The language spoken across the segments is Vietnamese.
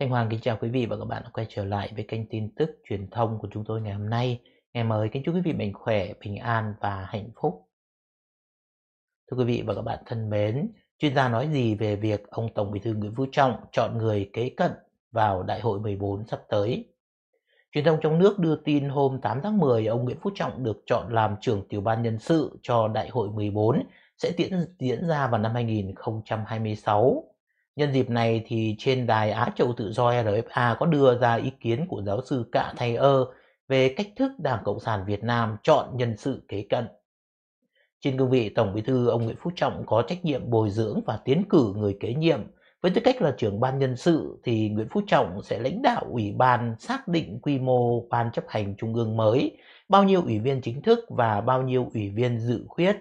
Thanh Hoàng kính chào quý vị và các bạn đã quay trở lại với kênh tin tức truyền thông của chúng tôi ngày hôm nay. Ngày mới kính chúc quý vị mạnh khỏe, bình an và hạnh phúc. Thưa quý vị và các bạn thân mến, chuyên gia nói gì về việc ông Tổng Bí thư Nguyễn Phú Trọng chọn người kế cận vào Đại hội 14 sắp tới? Truyền thông trong nước đưa tin hôm 8 tháng 10, ông Nguyễn Phú Trọng được chọn làm trưởng tiểu ban nhân sự cho Đại hội 14 sẽ diễn diễn ra vào năm 2026. Nhân dịp này thì trên đài Á Châu Tự do RFA có đưa ra ý kiến của giáo sư Cạ Thay Ơ về cách thức Đảng Cộng sản Việt Nam chọn nhân sự kế cận. Trên cương vị Tổng Bí thư, ông Nguyễn Phú Trọng có trách nhiệm bồi dưỡng và tiến cử người kế nhiệm. Với tư cách là trưởng ban nhân sự thì Nguyễn Phú Trọng sẽ lãnh đạo ủy ban xác định quy mô ban chấp hành trung ương mới, bao nhiêu ủy viên chính thức và bao nhiêu ủy viên dự khuyết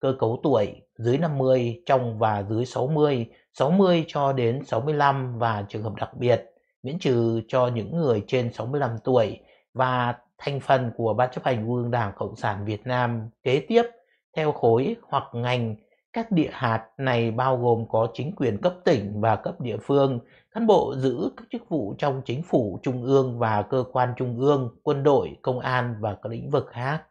cơ cấu tuổi dưới 50 trong và dưới 60, 60 cho đến 65 và trường hợp đặc biệt miễn trừ cho những người trên 65 tuổi và thành phần của Ban chấp hành quân Đảng Cộng sản Việt Nam kế tiếp theo khối hoặc ngành các địa hạt này bao gồm có chính quyền cấp tỉnh và cấp địa phương, cán bộ giữ các chức vụ trong chính phủ trung ương và cơ quan trung ương, quân đội, công an và các lĩnh vực khác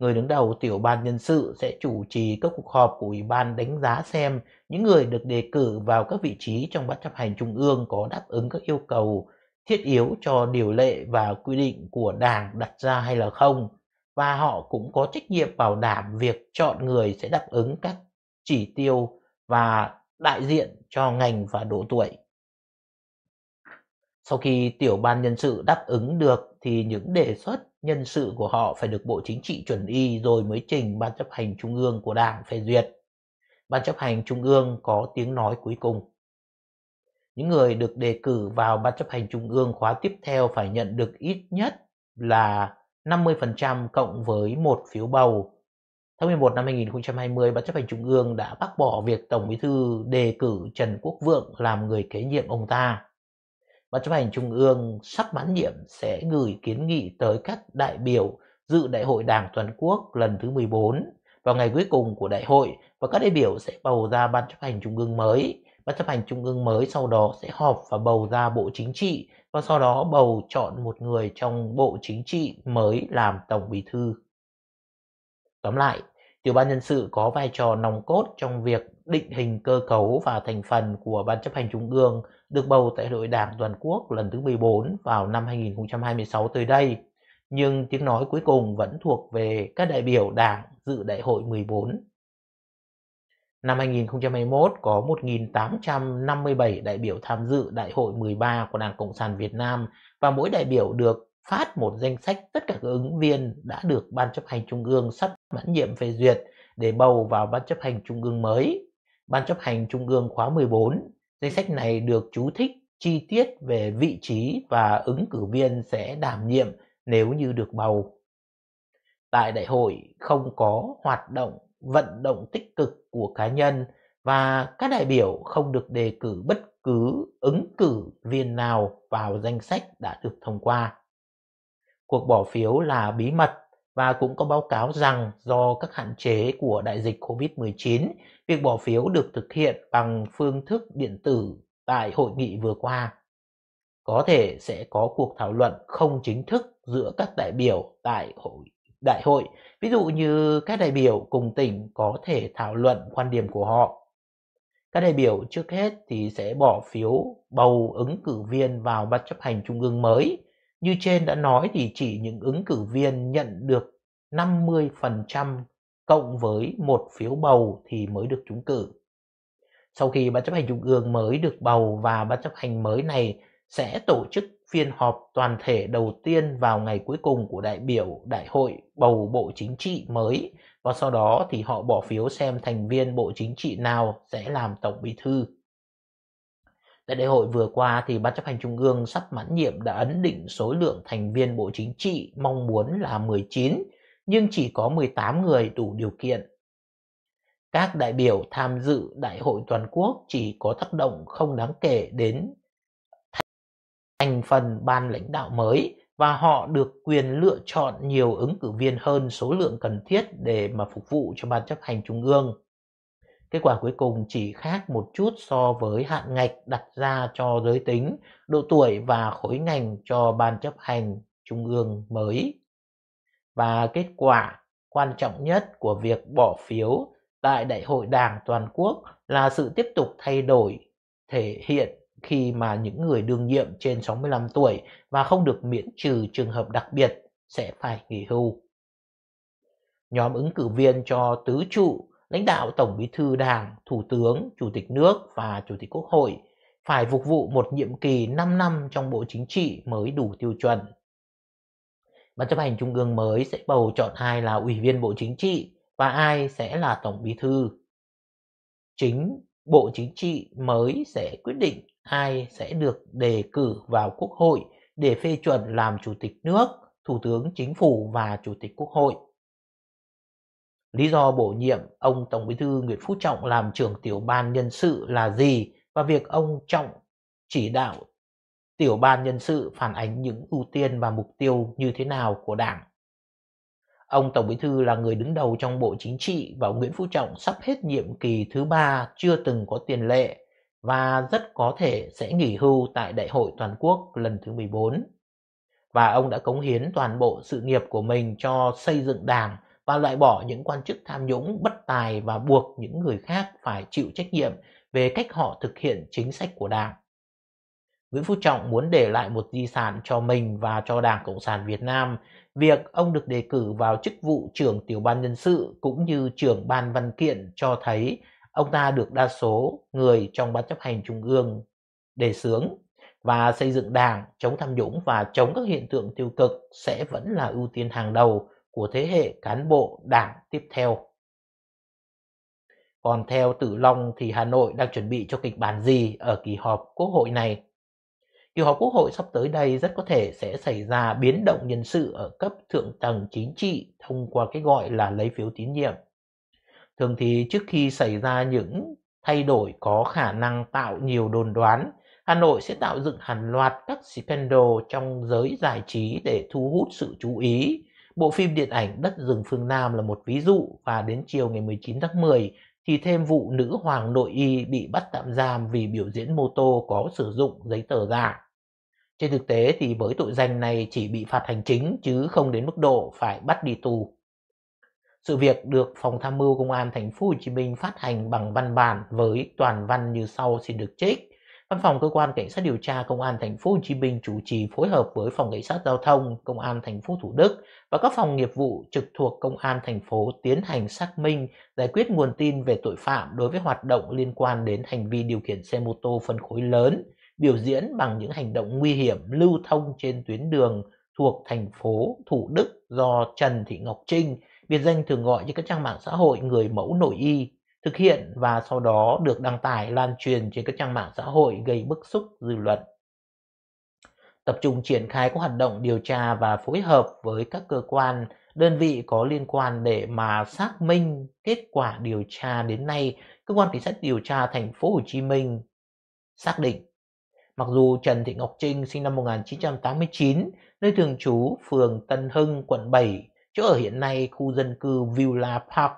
người đứng đầu tiểu ban nhân sự sẽ chủ trì các cuộc họp của ủy ban đánh giá xem những người được đề cử vào các vị trí trong ban chấp hành trung ương có đáp ứng các yêu cầu thiết yếu cho điều lệ và quy định của đảng đặt ra hay là không và họ cũng có trách nhiệm bảo đảm việc chọn người sẽ đáp ứng các chỉ tiêu và đại diện cho ngành và độ tuổi. Sau khi tiểu ban nhân sự đáp ứng được thì những đề xuất nhân sự của họ phải được Bộ Chính trị chuẩn y rồi mới trình Ban chấp hành Trung ương của Đảng phê duyệt. Ban chấp hành Trung ương có tiếng nói cuối cùng. Những người được đề cử vào Ban chấp hành Trung ương khóa tiếp theo phải nhận được ít nhất là 50% cộng với một phiếu bầu. Tháng 11 năm 2020, Ban chấp hành Trung ương đã bác bỏ việc Tổng bí thư đề cử Trần Quốc Vượng làm người kế nhiệm ông ta Ban chấp hành Trung ương sắp mãn nhiệm sẽ gửi kiến nghị tới các đại biểu dự Đại hội Đảng Toàn quốc lần thứ 14 vào ngày cuối cùng của đại hội và các đại biểu sẽ bầu ra Ban chấp hành Trung ương mới. Ban chấp hành Trung ương mới sau đó sẽ họp và bầu ra Bộ Chính trị và sau đó bầu chọn một người trong Bộ Chính trị mới làm Tổng Bí thư. Tóm lại, tiểu ban nhân sự có vai trò nòng cốt trong việc định hình cơ cấu và thành phần của Ban chấp hành Trung ương được bầu tại Hội Đảng Toàn quốc lần thứ 14 vào năm 2026 tới đây, nhưng tiếng nói cuối cùng vẫn thuộc về các đại biểu Đảng dự Đại hội 14. Năm 2021 có 1.857 đại biểu tham dự Đại hội 13 của Đảng Cộng sản Việt Nam và mỗi đại biểu được phát một danh sách tất cả các ứng viên đã được Ban chấp hành Trung ương sắp mãn nhiệm phê duyệt để bầu vào Ban chấp hành Trung ương mới Ban chấp hành Trung ương khóa 14. Danh sách này được chú thích chi tiết về vị trí và ứng cử viên sẽ đảm nhiệm nếu như được bầu. Tại đại hội không có hoạt động vận động tích cực của cá nhân và các đại biểu không được đề cử bất cứ ứng cử viên nào vào danh sách đã được thông qua. Cuộc bỏ phiếu là bí mật và cũng có báo cáo rằng do các hạn chế của đại dịch COVID-19, việc bỏ phiếu được thực hiện bằng phương thức điện tử tại hội nghị vừa qua. Có thể sẽ có cuộc thảo luận không chính thức giữa các đại biểu tại hội đại hội, ví dụ như các đại biểu cùng tỉnh có thể thảo luận quan điểm của họ. Các đại biểu trước hết thì sẽ bỏ phiếu bầu ứng cử viên vào ban chấp hành trung ương mới như trên đã nói thì chỉ những ứng cử viên nhận được 50% cộng với một phiếu bầu thì mới được trúng cử. Sau khi ban chấp hành trung ương mới được bầu và ban chấp hành mới này sẽ tổ chức phiên họp toàn thể đầu tiên vào ngày cuối cùng của đại biểu đại hội bầu bộ chính trị mới và sau đó thì họ bỏ phiếu xem thành viên bộ chính trị nào sẽ làm tổng bí thư. Tại đại hội vừa qua thì Ban chấp hành Trung ương sắp mãn nhiệm đã ấn định số lượng thành viên Bộ Chính trị mong muốn là 19, nhưng chỉ có 18 người đủ điều kiện. Các đại biểu tham dự đại hội toàn quốc chỉ có tác động không đáng kể đến thành phần ban lãnh đạo mới và họ được quyền lựa chọn nhiều ứng cử viên hơn số lượng cần thiết để mà phục vụ cho ban chấp hành trung ương. Kết quả cuối cùng chỉ khác một chút so với hạn ngạch đặt ra cho giới tính, độ tuổi và khối ngành cho ban chấp hành trung ương mới. Và kết quả quan trọng nhất của việc bỏ phiếu tại Đại hội Đảng toàn quốc là sự tiếp tục thay đổi thể hiện khi mà những người đương nhiệm trên 65 tuổi và không được miễn trừ trường hợp đặc biệt sẽ phải nghỉ hưu. Nhóm ứng cử viên cho tứ trụ lãnh đạo Tổng Bí thư Đảng, Thủ tướng, Chủ tịch nước và Chủ tịch Quốc hội phải phục vụ một nhiệm kỳ 5 năm trong Bộ Chính trị mới đủ tiêu chuẩn. Ban chấp hành Trung ương mới sẽ bầu chọn ai là Ủy viên Bộ Chính trị và ai sẽ là Tổng Bí thư. Chính Bộ Chính trị mới sẽ quyết định ai sẽ được đề cử vào Quốc hội để phê chuẩn làm Chủ tịch nước, Thủ tướng Chính phủ và Chủ tịch Quốc hội. Lý do bổ nhiệm ông Tổng Bí thư Nguyễn Phú Trọng làm trưởng tiểu ban nhân sự là gì và việc ông Trọng chỉ đạo tiểu ban nhân sự phản ánh những ưu tiên và mục tiêu như thế nào của Đảng. Ông Tổng Bí thư là người đứng đầu trong Bộ Chính trị và Nguyễn Phú Trọng sắp hết nhiệm kỳ thứ ba chưa từng có tiền lệ và rất có thể sẽ nghỉ hưu tại Đại hội Toàn quốc lần thứ 14. Và ông đã cống hiến toàn bộ sự nghiệp của mình cho xây dựng Đảng và loại bỏ những quan chức tham nhũng bất tài và buộc những người khác phải chịu trách nhiệm về cách họ thực hiện chính sách của Đảng. Nguyễn Phú Trọng muốn để lại một di sản cho mình và cho Đảng Cộng sản Việt Nam. Việc ông được đề cử vào chức vụ trưởng tiểu ban nhân sự cũng như trưởng ban văn kiện cho thấy ông ta được đa số người trong ban chấp hành trung ương đề xướng và xây dựng đảng chống tham nhũng và chống các hiện tượng tiêu cực sẽ vẫn là ưu tiên hàng đầu của thế hệ cán bộ đảng tiếp theo. Còn theo Tử Long thì Hà Nội đang chuẩn bị cho kịch bản gì ở kỳ họp quốc hội này? Kỳ họp quốc hội sắp tới đây rất có thể sẽ xảy ra biến động nhân sự ở cấp thượng tầng chính trị thông qua cái gọi là lấy phiếu tín nhiệm. Thường thì trước khi xảy ra những thay đổi có khả năng tạo nhiều đồn đoán, Hà Nội sẽ tạo dựng hàng loạt các scandal trong giới giải trí để thu hút sự chú ý Bộ phim điện ảnh Đất rừng phương Nam là một ví dụ và đến chiều ngày 19 tháng 10 thì thêm vụ nữ hoàng nội y bị bắt tạm giam vì biểu diễn mô tô có sử dụng giấy tờ giả. Trên thực tế thì với tội danh này chỉ bị phạt hành chính chứ không đến mức độ phải bắt đi tù. Sự việc được Phòng Tham mưu Công an Thành phố Hồ Chí Minh phát hành bằng văn bản với toàn văn như sau xin được trích. Văn phòng cơ quan cảnh sát điều tra công an thành phố Hồ Chí Minh chủ trì phối hợp với phòng cảnh sát giao thông, công an thành phố Thủ Đức và các phòng nghiệp vụ trực thuộc công an thành phố tiến hành xác minh, giải quyết nguồn tin về tội phạm đối với hoạt động liên quan đến hành vi điều khiển xe mô tô phân khối lớn, biểu diễn bằng những hành động nguy hiểm lưu thông trên tuyến đường thuộc thành phố Thủ Đức do Trần Thị Ngọc Trinh, biệt danh thường gọi trên các trang mạng xã hội người mẫu nổi y thực hiện và sau đó được đăng tải lan truyền trên các trang mạng xã hội gây bức xúc dư luận. Tập trung triển khai các hoạt động điều tra và phối hợp với các cơ quan, đơn vị có liên quan để mà xác minh kết quả điều tra đến nay, cơ quan cảnh sát điều tra thành phố Hồ Chí Minh xác định Mặc dù Trần Thị Ngọc Trinh sinh năm 1989, nơi thường trú phường Tân Hưng, quận 7, chỗ ở hiện nay khu dân cư Villa Park,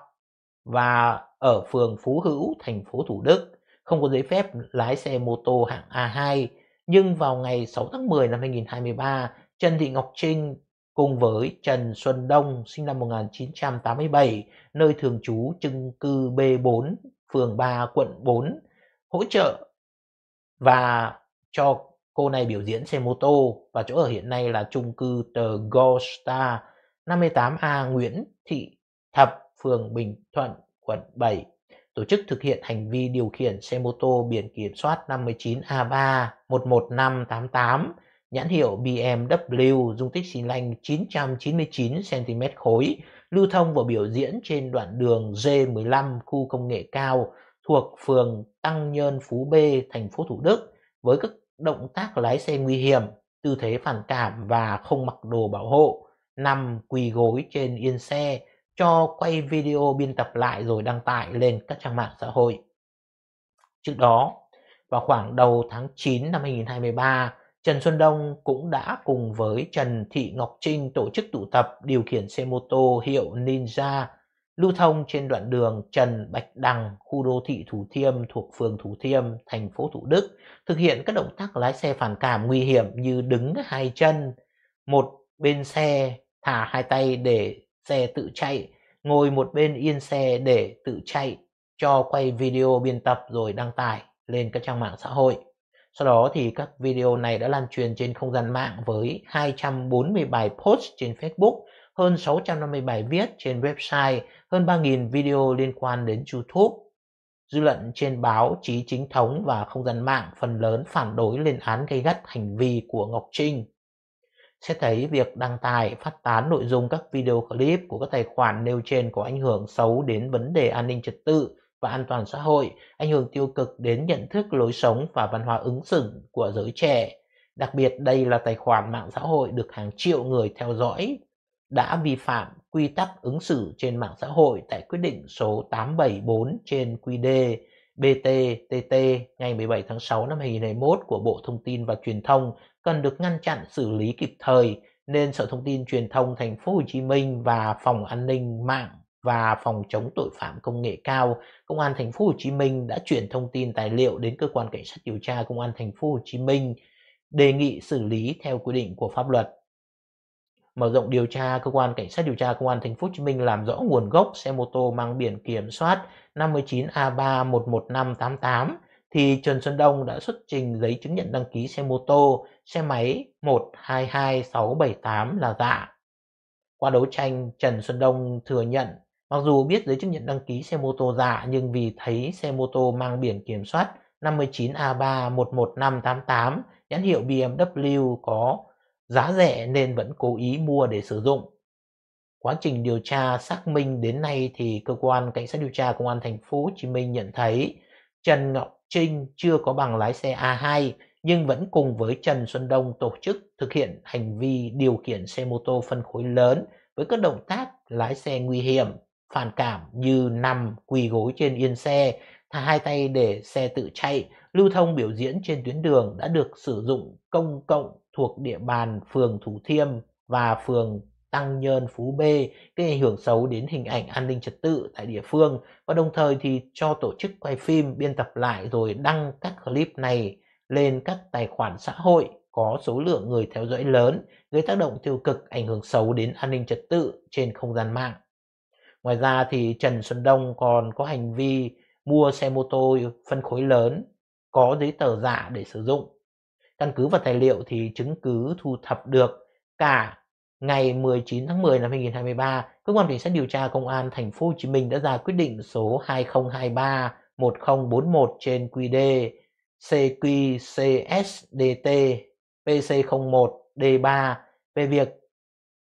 và ở phường Phú Hữu, thành phố Thủ Đức, không có giấy phép lái xe mô tô hạng A2. Nhưng vào ngày 6 tháng 10 năm 2023, Trần Thị Ngọc Trinh cùng với Trần Xuân Đông sinh năm 1987, nơi thường trú chung cư B4, phường 3, quận 4, hỗ trợ và cho cô này biểu diễn xe mô tô và chỗ ở hiện nay là chung cư The Gold Star 58A Nguyễn Thị Thập phường Bình Thuận, quận 7, tổ chức thực hiện hành vi điều khiển xe mô tô biển kiểm soát 59A3 11588 nhãn hiệu BMW dung tích xi lanh 999 cm khối lưu thông và biểu diễn trên đoạn đường G15 khu công nghệ cao thuộc phường Tăng Nhơn Phú B, thành phố Thủ Đức với các động tác lái xe nguy hiểm, tư thế phản cảm và không mặc đồ bảo hộ, nằm quỳ gối trên yên xe, cho quay video biên tập lại rồi đăng tải lên các trang mạng xã hội. Trước đó, vào khoảng đầu tháng 9 năm 2023, Trần Xuân Đông cũng đã cùng với Trần Thị Ngọc Trinh tổ chức tụ tập điều khiển xe mô tô hiệu Ninja lưu thông trên đoạn đường Trần Bạch Đằng, khu đô thị Thủ Thiêm thuộc phường Thủ Thiêm, thành phố Thủ Đức, thực hiện các động tác lái xe phản cảm nguy hiểm như đứng hai chân, một bên xe thả hai tay để xe tự chạy, ngồi một bên yên xe để tự chạy cho quay video biên tập rồi đăng tải lên các trang mạng xã hội. Sau đó thì các video này đã lan truyền trên không gian mạng với 247 post trên Facebook, hơn 650 bài viết trên website, hơn 3.000 video liên quan đến YouTube. Dư luận trên báo, chí chính thống và không gian mạng phần lớn phản đối lên án gây gắt hành vi của Ngọc Trinh sẽ thấy việc đăng tải, phát tán nội dung các video clip của các tài khoản nêu trên có ảnh hưởng xấu đến vấn đề an ninh trật tự và an toàn xã hội, ảnh hưởng tiêu cực đến nhận thức lối sống và văn hóa ứng xử của giới trẻ. Đặc biệt đây là tài khoản mạng xã hội được hàng triệu người theo dõi, đã vi phạm quy tắc ứng xử trên mạng xã hội tại quyết định số 874 trên QD BTTT ngày 17 tháng 6 năm 2021 của Bộ Thông tin và Truyền thông cần được ngăn chặn xử lý kịp thời nên Sở Thông tin Truyền thông Thành phố Hồ Chí Minh và Phòng An ninh mạng và Phòng chống tội phạm công nghệ cao, Công an Thành phố Hồ Chí Minh đã chuyển thông tin tài liệu đến cơ quan cảnh sát điều tra Công an Thành phố Hồ Chí Minh đề nghị xử lý theo quy định của pháp luật. Mở rộng điều tra, cơ quan cảnh sát điều tra Công an Thành phố Hồ Chí Minh làm rõ nguồn gốc xe mô tô mang biển kiểm soát 59A311588 thì Trần Xuân Đông đã xuất trình giấy chứng nhận đăng ký xe mô tô xe máy 122678 là giả. Qua đấu tranh, Trần Xuân Đông thừa nhận mặc dù biết giấy chứng nhận đăng ký xe mô tô giả nhưng vì thấy xe mô tô mang biển kiểm soát 59A311588 nhãn hiệu BMW có giá rẻ nên vẫn cố ý mua để sử dụng. Quá trình điều tra xác minh đến nay thì cơ quan cảnh sát điều tra công an thành phố Hồ Chí Minh nhận thấy Trần Ngọc Trinh chưa có bằng lái xe A2 nhưng vẫn cùng với Trần Xuân Đông tổ chức thực hiện hành vi điều khiển xe mô tô phân khối lớn với các động tác lái xe nguy hiểm, phản cảm như nằm quỳ gối trên yên xe, thả hai tay để xe tự chạy, lưu thông biểu diễn trên tuyến đường đã được sử dụng công cộng thuộc địa bàn phường Thủ Thiêm và phường Tăng Nhơn Phú B gây ảnh hưởng xấu đến hình ảnh an ninh trật tự tại địa phương và đồng thời thì cho tổ chức quay phim biên tập lại rồi đăng các clip này lên các tài khoản xã hội có số lượng người theo dõi lớn gây tác động tiêu cực ảnh hưởng xấu đến an ninh trật tự trên không gian mạng. Ngoài ra thì Trần Xuân Đông còn có hành vi mua xe mô tô phân khối lớn có giấy tờ giả để sử dụng. Căn cứ vào tài liệu thì chứng cứ thu thập được cả ngày 19 tháng 10 năm 2023, cơ quan cảnh sát điều tra công an thành phố Hồ Chí Minh đã ra quyết định số 2023 1041 trên QĐ CQCSDT PC01 D3 về việc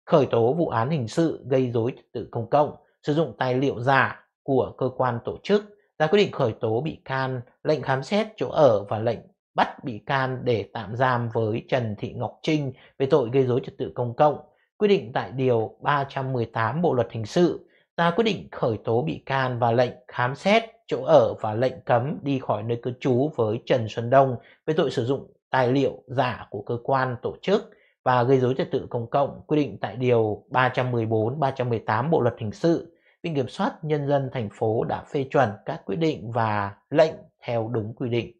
khởi tố vụ án hình sự gây dối trật tự công cộng, sử dụng tài liệu giả của cơ quan tổ chức, ra quyết định khởi tố bị can, lệnh khám xét chỗ ở và lệnh bắt bị can để tạm giam với Trần Thị Ngọc Trinh về tội gây dối trật tự công cộng, Quyết định tại Điều 318 Bộ Luật Hình sự, ra quyết định khởi tố bị can và lệnh khám xét chỗ ở và lệnh cấm đi khỏi nơi cư trú với Trần Xuân Đông về tội sử dụng tài liệu giả của cơ quan tổ chức và gây dối trật tự công cộng quy định tại điều 314, 318 Bộ luật hình sự. Viện kiểm soát nhân dân thành phố đã phê chuẩn các quyết định và lệnh theo đúng quy định.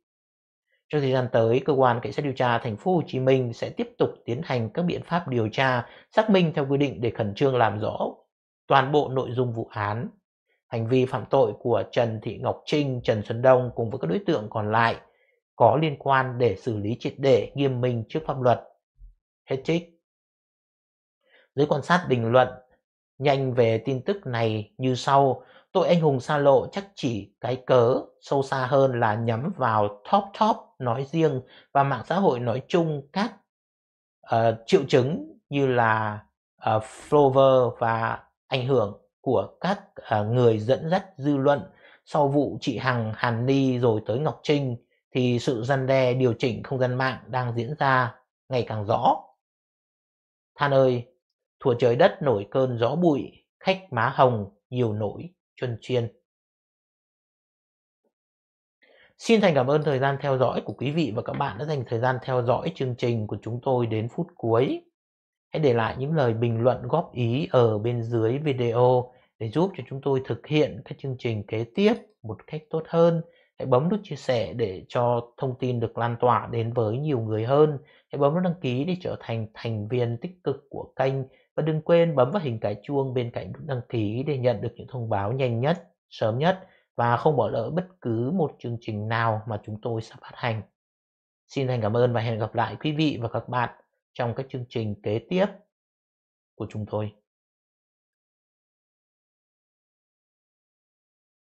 Trong thời gian tới, cơ quan cảnh sát điều tra thành phố Hồ Chí Minh sẽ tiếp tục tiến hành các biện pháp điều tra, xác minh theo quy định để khẩn trương làm rõ toàn bộ nội dung vụ án Hành vi phạm tội của Trần Thị Ngọc Trinh, Trần Xuân Đông cùng với các đối tượng còn lại có liên quan để xử lý triệt để nghiêm minh trước pháp luật. Hết trích. dưới quan sát bình luận nhanh về tin tức này như sau. Tội anh hùng xa lộ chắc chỉ cái cớ sâu xa hơn là nhắm vào top top nói riêng và mạng xã hội nói chung các uh, triệu chứng như là ờ, uh, flover và ảnh hưởng của các à, người dẫn dắt dư luận sau vụ chị Hằng, Hàn Ni rồi tới Ngọc Trinh thì sự răn đe điều chỉnh không gian mạng đang diễn ra ngày càng rõ. Than ơi, thua trời đất nổi cơn gió bụi, khách má hồng nhiều nỗi chân chiên. Xin thành cảm ơn thời gian theo dõi của quý vị và các bạn đã dành thời gian theo dõi chương trình của chúng tôi đến phút cuối. Hãy để lại những lời bình luận góp ý ở bên dưới video để giúp cho chúng tôi thực hiện các chương trình kế tiếp một cách tốt hơn. Hãy bấm nút chia sẻ để cho thông tin được lan tỏa đến với nhiều người hơn. Hãy bấm nút đăng ký để trở thành thành viên tích cực của kênh và đừng quên bấm vào hình cái chuông bên cạnh nút đăng ký để nhận được những thông báo nhanh nhất, sớm nhất và không bỏ lỡ bất cứ một chương trình nào mà chúng tôi sắp phát hành. Xin thành cảm ơn và hẹn gặp lại quý vị và các bạn trong các chương trình kế tiếp của chúng tôi